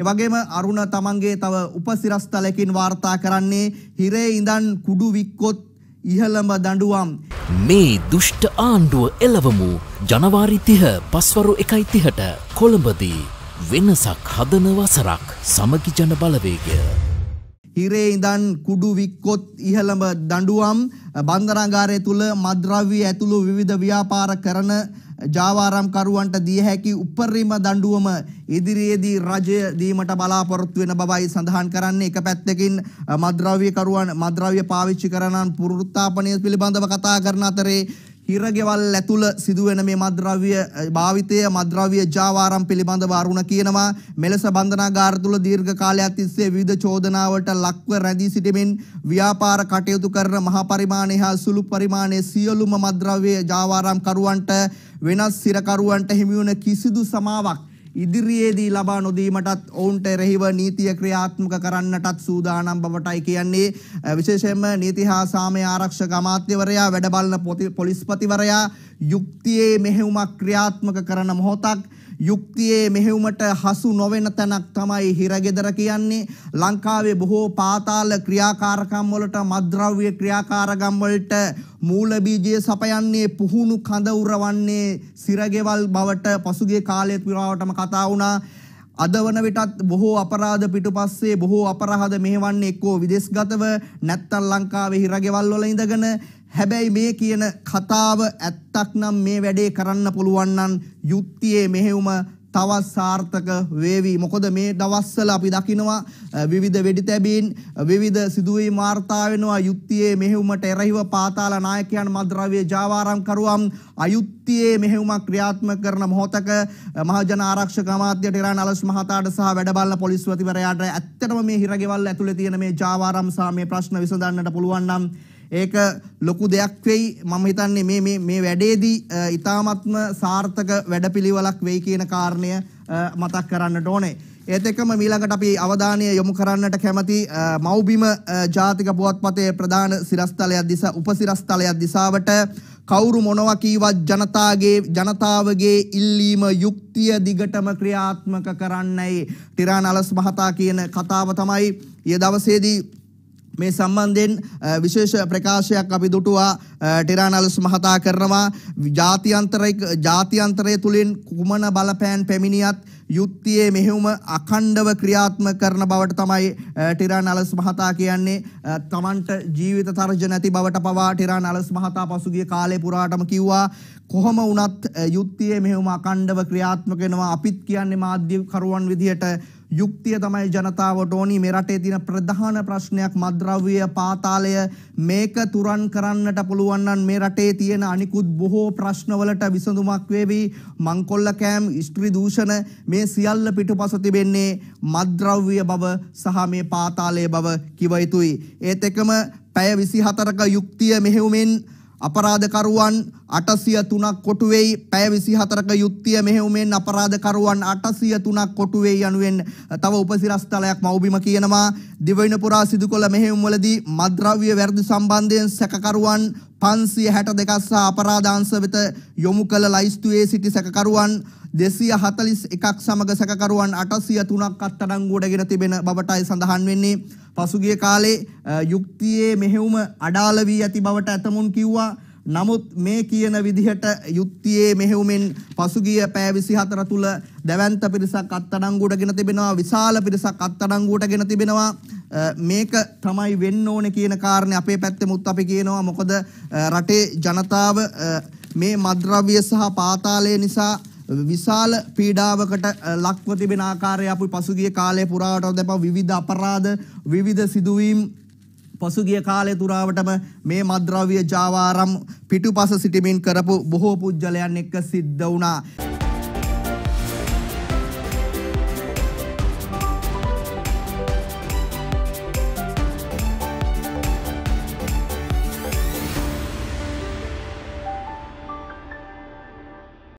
ඒ වගේම අරුණ තමන්ගේ තව උපසිරස්තලකින් වාර්තා කරන්නේ හිරේ ඉඳන් කුඩු වික්කොත් ඉහළම දඩුවම්. මේ දුෂ්ට ආණ්ඩුව එලවමු ජනවාරි තිහ පස්වරු එකයි තිහට කොළඹදී වෙනසක් හදන වසරක් සමගි ජන බලවේගය. හිරේ ඉඳන් කුඩු වික්කොත් ඉහළම දඩුවම් බන්දරංගාරය තුළ මද්‍රව්‍ය ඇතුළු විධ ව්‍යාපාර කරන ජාවාරම්කරුවන්ට දිය හැකි උපරිම දඬුවම ඉදිරියේදී රජය දීමට බලාපොරොත්තු වෙන බවයි සඳහන් කරන්නේ. එක පැත්තකින් මද්‍රව්‍යකරුවන් මද්‍රව්‍ය පාවිච්චි කරනන් පුරුත්තාපනය පිළිබඳව කතා කරන අතරේ හිරගෙවල් ඇතුළ සිදුවෙන මේ මද්‍රව්‍ය භාවිතය මද්‍රව්‍ය ජාවාරම් පිළිබඳව අරුණ කියනවා මෙලෙස බන්ධනාගාර තුළ දීර්ඝ කාලයක් තිස්සේ විවිධ චෝදනාවට ලක්ව රැඳී සිටමින් ව්‍යාපාර කටයුතු කරන මහ පරිමාණය හා සුළු පරිමාණයේ සියලුම මද්‍රව්‍ය ජාවාරම් කරුවන්ට වෙනස් සිරකරුවන්ට හිමිවුණ කිසිදු සමාවක් ඉදිරියේදී ලබා නොදීමටත් ඔවුන්ට එරෙහිව නීතිය ක්‍රියාත්මක කරන්නටත් සූදානම් බවටයි කියන්නේ විශේෂයෙන්ම නීති හා සාමය ආරක්ෂක අමාත්‍යවරයා වැඩ බලන පොලිස්පතිවරයා යුක්තියේ මෙහෙයුමක් ක්‍රියාත්මක කරන මොහොතක් යුක්තියේ මෙහෙයුමට හසු නොවන තැනක් තමයි හිරගෙදර කියන්නේ. ලංකාවේ බොහෝ පාතාල ක්‍රියාකාරකම් වලට මද්ද්‍රව්‍ය ක්‍රියාකාරකම් වලට මූල බීජය සපයන්නේ පුහුණු කඳ උරවන්නේ සිරගෙවල් බවට පසුගිය කාලයේ පුරාවටම කතා වුණා. අද වන විටත් බොහෝ අපරාධ පිටුපස්සේ බොහෝ අපරාධ මෙහෙවන්නේ එක්කෝ විදේශගතව නැත්තම් ලංකාවේ හිරගෙවල් වල ඉඳගෙන හැබැයි මේ කියන කතාව ඇත්තක් නම් මේ වැඩේ කරන්න පුළුවන් නම් යුක්තියේ මෙහෙයුම තවත් සාර්ථක වේවි. මොකද මේ දවස්වල අපි දකිනවා විවිධ වෙඩිතැබීන් විවිධ සිදුවීම් වාර්තා වෙනවා. යුක්තියේ මෙහෙයුමට එරෙහිව පාතාල නායකයන් මද්ද්‍රව්‍ය ජාවාරම් කරුවම් අයුක්තියේ මෙහෙයුමක් ක්‍රියාත්මක කරන මොහොතක මහජන ආරක්ෂක අමාත්‍යයට ඉරාන අලස් මහතාට සහ වැඩබලන පොලිස් අධිපතිවරයාට ඇත්තටම මේ හිරගෙවල් ඇතුලේ තියෙන මේ ජාවාරම් සහ මේ ප්‍රශ්න විසඳන්නට පුළුවන් නම් ඒක ලොකු දෙයක් වෙයි මම හිතන්නේ මේ මේ මේ වැඩේදී ඊ타මත්ම සාර්ථක වැඩපිළිවෙලක් වෙයි කියන කාරණය මතක් කරන්නට ඕනේ. ඒත් එක්කම මීළඟට අපි අවධානය යොමු කරන්නට කැමති මව්බිම ජාතික පුවත්පතේ ප්‍රධාන සිරස්තලයක් දිස උපසිරස්තලයක් දිසාවට කවුරු මොනවා කීවත් ජනතාගේ ජනතාවගේ ඉල්ලීම යුක්තිය දිගටම ක්‍රියාත්මක කරන්නයි ටිරාන් අලස් මහතා කියන කතාව තමයි ඊයේ දවසේදී මේ සම්බන්ධයෙන් විශේෂ ප්‍රකාශයක් අපි දුටුවා ටෙරානල්ස් මහතා කරනවා ජාතියන්තරයක ජාතියන්තරය තුළින් කුමන බලපෑන් පැමිණියත් යුක්තියේ මෙහෙවුම අකණ්ඩව ක්‍රියාත්ම කරන බවට තමයි ටිරාන් අලස් මහතා කියන්නේ තමන්ට ජීවිත තර්ජ නැති බවට පවා ටිරාන් අලස් මහතා පසුගිය කාලේ පුරාටම කිව්වා කොහොම වුණත් යුක්තියේ මෙහෙවුම අකණ්ඩව ක්‍රියාත්මක වෙනවා අපිත් කියන්නේ මාධ්‍යකරුවන් විදිහට යුක්තිය තමයි ජනතාවට ඕනි මේ රටේ තියෙන ප්‍රධාන ප්‍රශ්නයක් මද්ද්‍රව්‍ය පාතාලය මේක තුරන් කරන්නට පුළුවන් නම් මේ රටේ තියෙන අනිකුත් බොහෝ ප්‍රශ්නවලට විසඳුමක් වේවි මංකොල්ල කෑම් ස්ත්‍රී දූෂණ මේ සියල්ල පිටුපස තිබෙන්නේ මද්ද්‍රව්‍ය බව සහ මේ පාතාලය බව කිව යුතුයි ඒත් එකම පැය 24ක යුක්තිය මෙහෙයුමෙන් අපරාධකරුවන් 803ක් කොටු වෙයි පැය 24ක යුක්තිය මෙහෙයුමෙන් අපරාධකරුවන් 803ක් කොටු වෙයි යනුවෙන් තව උපසිරස් තලයක් මව්බිම කියනවා දිවයින පුරා සිදු කළ මෙහෙයුම් වලදී මද්ද්‍රව්‍ය වැරදි සම්බන්ධයෙන් සැකකරුවන් 562ක් සහ අපරාධාංශ වෙත යොමු කළ ලයිස්තුවේ සිටි සැකකරුවන් දෙසිය හතලිස් එකක් සමග සැකකරුවන් අටසිය තුනක් අත්තඩංගුවටගෙන තිබෙන බවටයි සඳහන් වෙන්නේ. පසුගිය කාලේ යුක්තියේ මෙහෙවුම අඩාලවී ඇති බවට ඇතමුන් කිව්වා. නමුත් මේ කියන විදිහට යුක්තියේ මෙහෙවුමෙන් පසුගිය පෑ විසි හතර තුළ දැවන්ත පිරිසක් අත්තඩංගුවට ගෙන තිබෙනවා විශාල පිරිසක් අත්තඩංගුවට ගෙන තිබෙනවා. මේක තමයි වෙන්න ඕන කියන කාරණය අපේ පැත්තෙමුත් අපි කියනවා මොකද රටේ ජනතාව මේ මද්‍රව්‍ය සහ පාතාලය නිසා විශාල පීඩාවකට ලක්ව තිබෙන ආකාරය අපි පසුගිය කාලය පුරාවට දැප විවිධ අපරාධ විවිධ සිදුවීම් පසුගිය කාලය තුරාවටම මේ මද්‍රව්‍ය ජාවාරම් පිටුපස සිටිමින් කරපු බොහෝ පුද්ගලයන් එක්ක සිද්ධ වුණා.